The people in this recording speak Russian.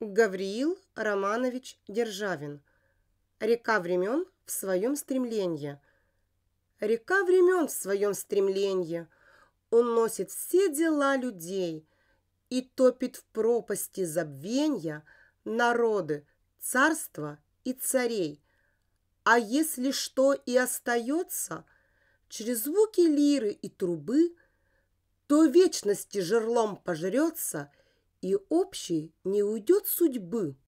Гавриил Романович Державин. Река времен в своем стремлении. Река времен в своем стремлении. Он носит все дела людей и топит в пропасти забвенья народы, царства и царей. А если что и остается, через звуки лиры и трубы, то вечности жерлом пожрется – и общий не уйдет судьбы.